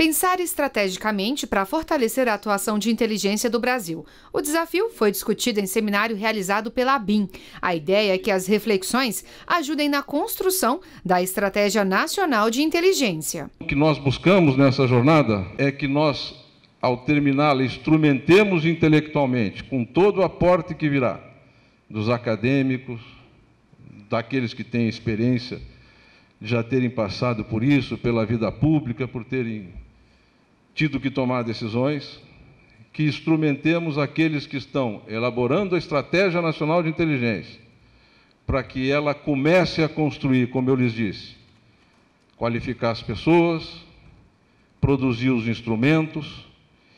Pensar estrategicamente para fortalecer a atuação de inteligência do Brasil. O desafio foi discutido em seminário realizado pela BIM. A ideia é que as reflexões ajudem na construção da Estratégia Nacional de Inteligência. O que nós buscamos nessa jornada é que nós, ao terminá-la, instrumentemos intelectualmente, com todo o aporte que virá dos acadêmicos, daqueles que têm experiência, de já terem passado por isso, pela vida pública, por terem tido que tomar decisões, que instrumentemos aqueles que estão elaborando a Estratégia Nacional de Inteligência, para que ela comece a construir, como eu lhes disse, qualificar as pessoas, produzir os instrumentos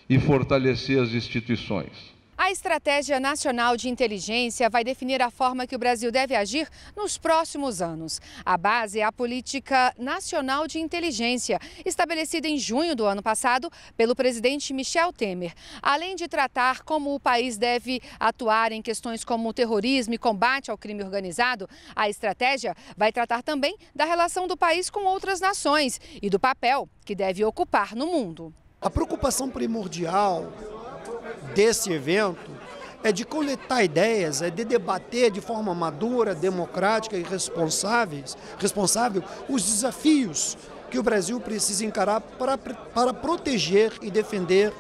e fortalecer as instituições. A Estratégia Nacional de Inteligência vai definir a forma que o Brasil deve agir nos próximos anos. A base é a Política Nacional de Inteligência, estabelecida em junho do ano passado pelo presidente Michel Temer. Além de tratar como o país deve atuar em questões como terrorismo e combate ao crime organizado, a estratégia vai tratar também da relação do país com outras nações e do papel que deve ocupar no mundo. A preocupação primordial desse evento é de coletar ideias, é de debater de forma madura, democrática e responsáveis, responsável os desafios que o Brasil precisa encarar para, para proteger e defender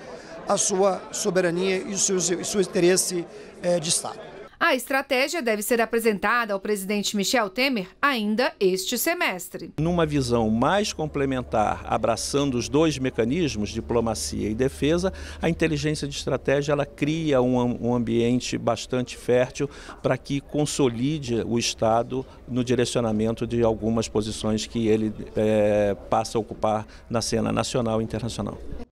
a sua soberania e o seu, seu interesse é, de Estado. A estratégia deve ser apresentada ao presidente Michel Temer ainda este semestre. Numa visão mais complementar, abraçando os dois mecanismos, diplomacia e defesa, a inteligência de estratégia ela cria um, um ambiente bastante fértil para que consolide o Estado no direcionamento de algumas posições que ele é, passa a ocupar na cena nacional e internacional.